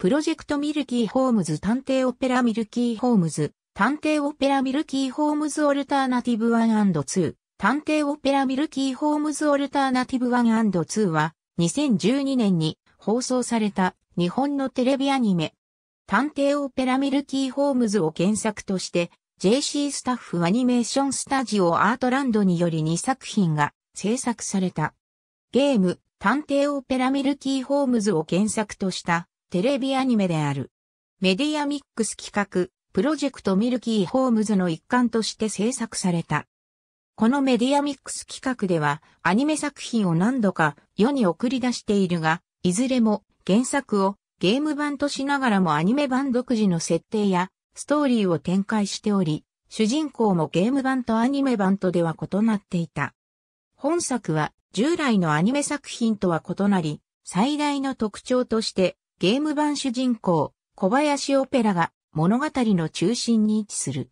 プロジェクトミルキーホームズ探偵オペラミルキーホームズ探偵オペラミルキーホームズオルターナティブ 1&2 探偵オペラミルキーホームズオルターナティブ 1&2 は2012年に放送された日本のテレビアニメ探偵オペラミルキーホームズを原作として JC スタッフアニメーションスタジオアートランドにより2作品が制作された。ゲーム、探偵オペラミルキーホームズを原作としたテレビアニメである。メディアミックス企画、プロジェクトミルキーホームズの一環として制作された。このメディアミックス企画では、アニメ作品を何度か世に送り出しているが、いずれも原作をゲーム版としながらもアニメ版独自の設定やストーリーを展開しており、主人公もゲーム版とアニメ版とでは異なっていた。本作は従来のアニメ作品とは異なり、最大の特徴としてゲーム版主人公、小林オペラが物語の中心に位置する。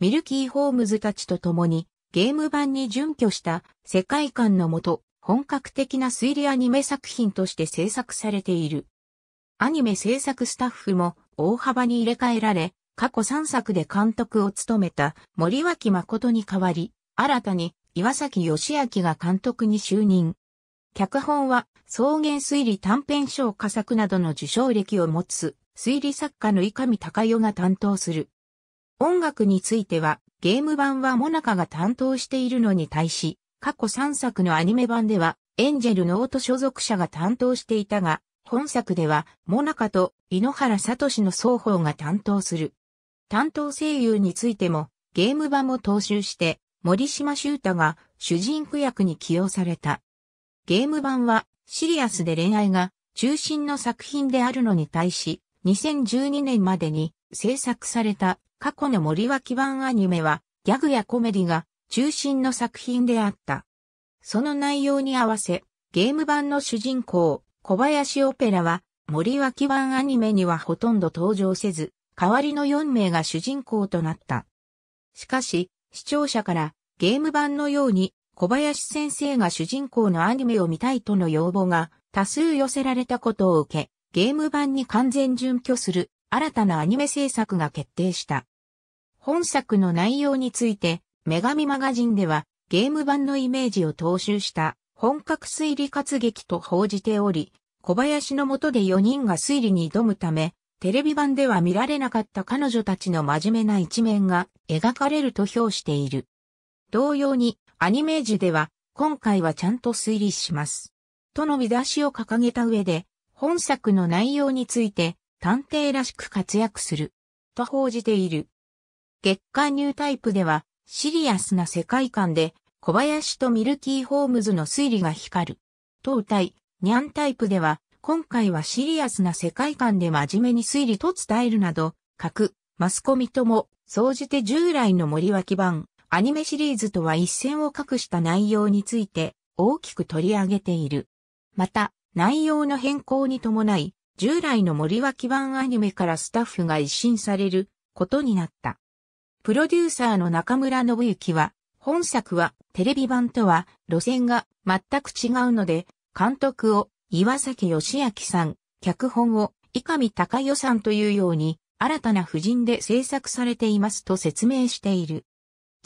ミルキー・ホームズたちと共にゲーム版に準拠した世界観のもと本格的な推理アニメ作品として制作されている。アニメ制作スタッフも大幅に入れ替えられ、過去3作で監督を務めた森脇誠に代わり、新たに岩崎義明が監督に就任。脚本は草原推理短編賞佳作などの受賞歴を持つ推理作家の井上隆代が担当する。音楽についてはゲーム版はモナカが担当しているのに対し、過去3作のアニメ版ではエンジェルノート所属者が担当していたが、本作ではモナカと井ノ原聡の双方が担当する。担当声優についてもゲーム版も踏襲して森島修太が主人公役に起用された。ゲーム版はシリアスで恋愛が中心の作品であるのに対し、2012年までに制作された過去の森脇版アニメはギャグやコメディが中心の作品であった。その内容に合わせ、ゲーム版の主人公、小林オペラは森脇版アニメにはほとんど登場せず、代わりの4名が主人公となった。しかし、視聴者からゲーム版のように小林先生が主人公のアニメを見たいとの要望が多数寄せられたことを受け、ゲーム版に完全準拠する新たなアニメ制作が決定した。本作の内容について、女神マガジンではゲーム版のイメージを踏襲した本格推理活劇と報じており、小林の下で4人が推理に挑むため、テレビ版では見られなかった彼女たちの真面目な一面が描かれると評している。同様に、アニメージュでは、今回はちゃんと推理します。との見出しを掲げた上で、本作の内容について、探偵らしく活躍する。と報じている。月刊ニュータイプでは、シリアスな世界観で、小林とミルキー・ホームズの推理が光る。と歌い、ニャンタイプでは、今回はシリアスな世界観で真面目に推理と伝えるなど、各、マスコミとも、総じて従来の森脇版、アニメシリーズとは一線を画した内容について大きく取り上げている。また、内容の変更に伴い、従来の森脇版アニメからスタッフが一新されることになった。プロデューサーの中村信之は、本作はテレビ版とは路線が全く違うので、監督を岩崎義明さん、脚本を伊上隆代さんというように、新たな布陣で制作されていますと説明している。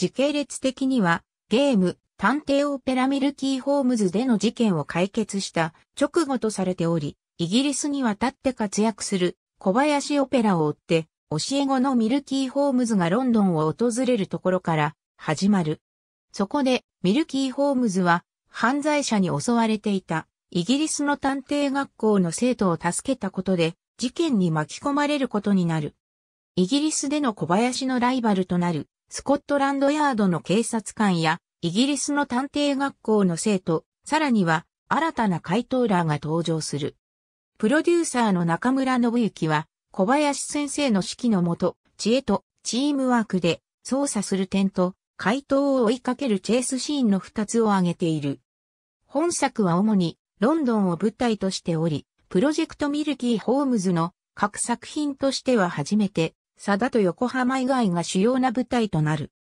時系列的には、ゲーム、探偵オペラミルキー・ホームズでの事件を解決した直後とされており、イギリスに渡って活躍する小林オペラを追って、教え子のミルキー・ホームズがロンドンを訪れるところから始まる。そこで、ミルキー・ホームズは、犯罪者に襲われていた、イギリスの探偵学校の生徒を助けたことで、事件に巻き込まれることになる。イギリスでの小林のライバルとなるスコットランドヤードの警察官や、イギリスの探偵学校の生徒、さらには、新たな回答ラーが登場する。プロデューサーの中村信之は、小林先生の指揮のもと、知恵とチームワークで操作する点と、回答を追いかけるチェイスシーンの二つを挙げている。本作は主にロンドンを舞台としており、プロジェクトミルキー・ホームズの各作品としては初めて佐田と横浜以外が主要な舞台となる。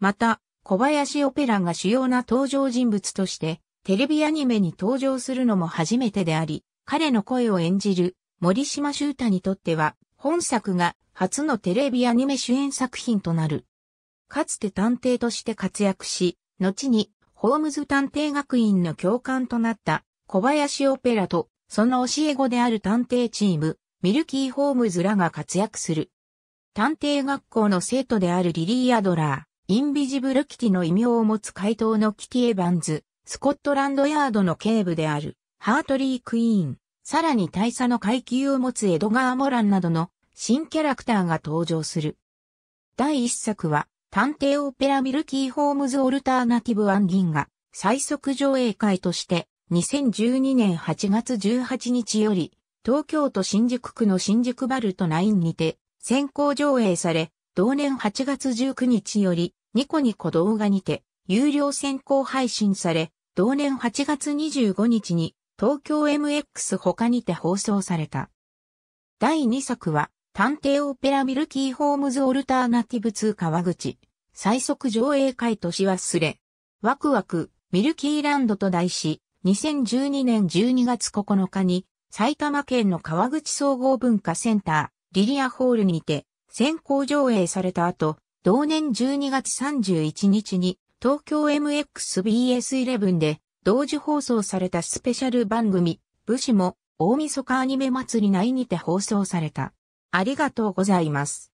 また、小林オペラが主要な登場人物として、テレビアニメに登場するのも初めてであり、彼の声を演じる森島修太にとっては、本作が初のテレビアニメ主演作品となる。かつて探偵として活躍し、後にホームズ探偵学院の教官となった小林オペラとその教え子である探偵チーム、ミルキー・ホームズらが活躍する。探偵学校の生徒であるリリー・アドラー、インビジブル・キティの異名を持つ怪盗のキティ・エヴァンズ、スコットランドヤードの警部である、ハートリー・クイーン、さらに大佐の階級を持つエドガー・モランなどの新キャラクターが登場する。第一作は、探偵オペラミルキー・ホームズ・オルターナティブ・アンギンが、最速上映会として、2012年8月18日より、東京都新宿区の新宿バルトナインにて、先行上映され、同年8月19日より、ニコニコ動画にて、有料先行配信され、同年8月25日に、東京 MX 他にて放送された。第2作は、探偵オペラミルキーホームズオルターナティブ2川口、最速上映会年忘れ、ワクワク、ミルキーランドと題し、2012年12月9日に、埼玉県の川口総合文化センター、リリアホールにて先行上映された後、同年12月31日に東京 MXBS11 で同時放送されたスペシャル番組、武士も大晦日アニメ祭り内にて放送された。ありがとうございます。